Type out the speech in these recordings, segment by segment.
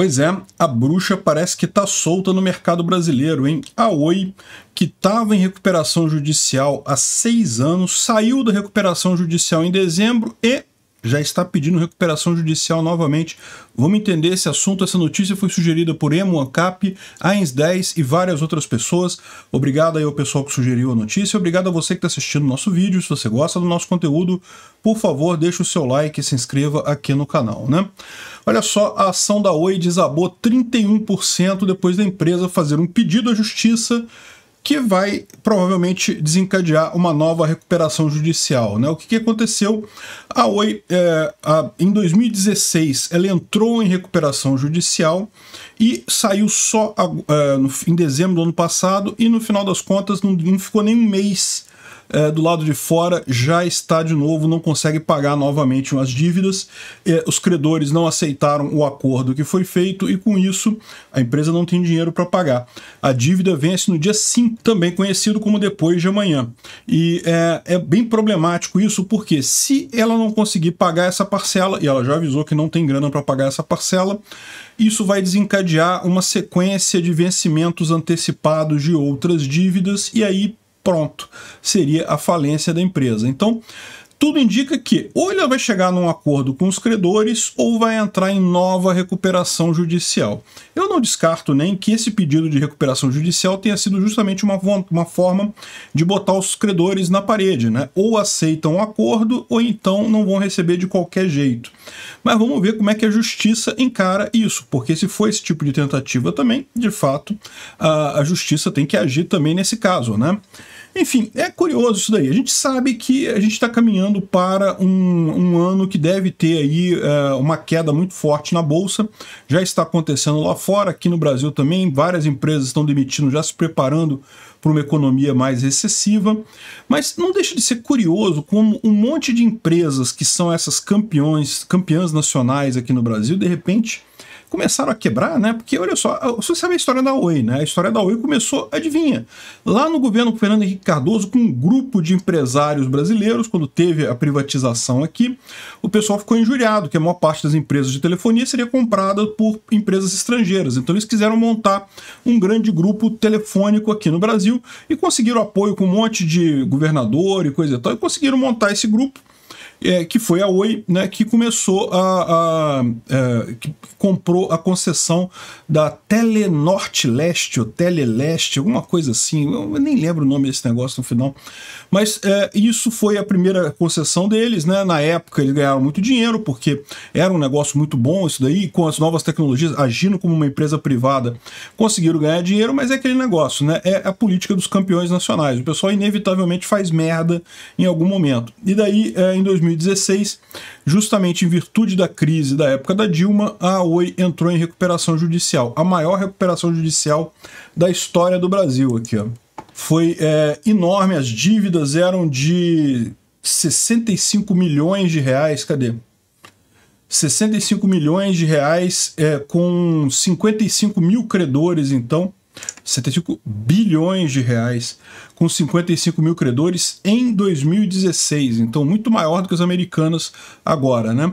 Pois é, a bruxa parece que está solta no mercado brasileiro, hein? A Oi, que estava em recuperação judicial há seis anos, saiu da recuperação judicial em dezembro e já está pedindo recuperação judicial novamente. Vamos entender esse assunto. Essa notícia foi sugerida por Emo Ancap, Ains 10 e várias outras pessoas. Obrigado aí ao pessoal que sugeriu a notícia. Obrigado a você que está assistindo o nosso vídeo. Se você gosta do nosso conteúdo, por favor, deixe o seu like e se inscreva aqui no canal, né? Olha só, a ação da Oi desabou 31% depois da empresa fazer um pedido à justiça que vai provavelmente desencadear uma nova recuperação judicial. Né? O que, que aconteceu? A Oi, é, a, em 2016, ela entrou em recuperação judicial e saiu só a, é, no, em dezembro do ano passado e no final das contas não, não ficou nem um mês é, do lado de fora já está de novo, não consegue pagar novamente as dívidas. É, os credores não aceitaram o acordo que foi feito e com isso a empresa não tem dinheiro para pagar. A dívida vence no dia 5, também conhecido como depois de amanhã. E é, é bem problemático isso porque se ela não conseguir pagar essa parcela, e ela já avisou que não tem grana para pagar essa parcela, isso vai desencadear uma sequência de vencimentos antecipados de outras dívidas e aí pronto, seria a falência da empresa. Então, tudo indica que ou ele vai chegar num acordo com os credores ou vai entrar em nova recuperação judicial. Eu não descarto nem que esse pedido de recuperação judicial tenha sido justamente uma, uma forma de botar os credores na parede, né? Ou aceitam o acordo ou então não vão receber de qualquer jeito. Mas vamos ver como é que a justiça encara isso, porque se for esse tipo de tentativa também, de fato, a, a justiça tem que agir também nesse caso, né? Enfim, é curioso isso daí. A gente sabe que a gente está caminhando para um, um, ano que deve ter aí eh, uma queda muito forte na Bolsa. Já está acontecendo lá fora, aqui no Brasil também. Várias empresas estão demitindo, já se preparando para uma economia mais recessiva. Mas não deixa de ser curioso como um monte de empresas que são essas campeões, campeãs nacionais aqui no Brasil, de repente começaram a quebrar, né? Porque olha só, você sabe a história da Oi, né? A história da Oi começou, adivinha, lá no governo Fernando Henrique Cardoso, com um grupo de empresários brasileiros, quando teve a privatização aqui, o pessoal ficou injuriado, que a maior parte das empresas de telefonia seria comprada por empresas estrangeiras. Então eles quiseram montar um grande grupo telefônico aqui no Brasil e conseguiram apoio com um monte de governador e coisa e tal, e conseguiram montar esse grupo é, que foi a Oi né, que começou a, a, a é, que comprou a concessão da Telenorte Leste ou Teleleste, alguma coisa assim, eu nem lembro o nome desse negócio no final, mas é, isso foi a primeira concessão deles, né? na época eles ganharam muito dinheiro porque era um negócio muito bom isso daí, com as novas tecnologias agindo como uma empresa privada, conseguiram ganhar dinheiro, mas é aquele negócio, né? é a política dos campeões nacionais, o pessoal inevitavelmente faz merda em algum momento, e daí é, em 2000 2016, justamente em virtude da crise da época da Dilma, a Oi entrou em recuperação judicial, a maior recuperação judicial da história do Brasil aqui, ó. Foi é, enorme, as dívidas eram de 65 milhões de reais, cadê? 65 milhões de reais é, com 55 mil credores, então. 75 bilhões de reais, com 55 mil credores em 2016, então muito maior do que os americanos agora, né?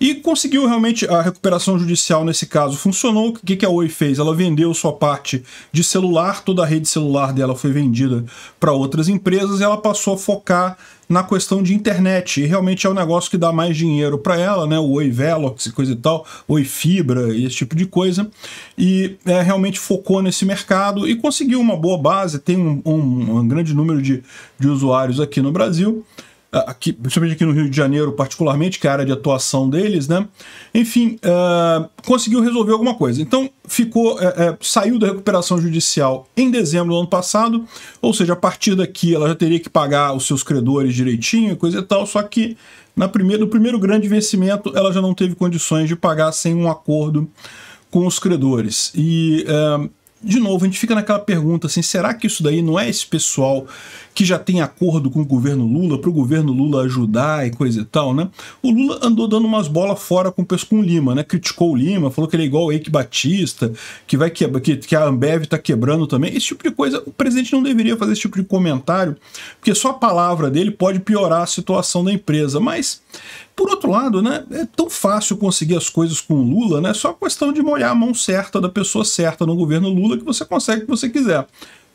E conseguiu realmente a recuperação judicial nesse caso funcionou. O que, que a Oi fez? Ela vendeu sua parte de celular, toda a rede celular dela foi vendida para outras empresas e ela passou a focar na questão de internet. E realmente é um negócio que dá mais dinheiro para ela, né? O Oi Velox e coisa e tal, Oi Fibra e esse tipo de coisa. E é, realmente focou nesse mercado mercado e conseguiu uma boa base, tem um, um, um grande número de, de usuários aqui no Brasil ah, aqui, principalmente aqui no Rio de Janeiro, particularmente, que é a área de atuação deles, né? Enfim, uh, conseguiu resolver alguma coisa. Então, ficou, é, é, saiu da recuperação judicial em dezembro do ano passado, ou seja, a partir daqui ela já teria que pagar os seus credores direitinho e coisa e tal, só que na primeira, no primeiro grande vencimento ela já não teve condições de pagar sem um acordo com os credores. E. Uh, de novo, a gente fica naquela pergunta assim: será que isso daí não é esse pessoal que já tem acordo com o governo Lula, para o governo Lula ajudar e coisa e tal, né? O Lula andou dando umas bolas fora com o o Lima, né? Criticou o Lima, falou que ele é igual o Eike Batista, que vai que, que a Ambev está quebrando também. Esse tipo de coisa, o presidente não deveria fazer esse tipo de comentário, porque só a palavra dele pode piorar a situação da empresa. Mas por outro lado, né, é tão fácil conseguir as coisas com o Lula, né? É só questão de molhar a mão certa da pessoa certa no governo Lula que você consegue o que você quiser.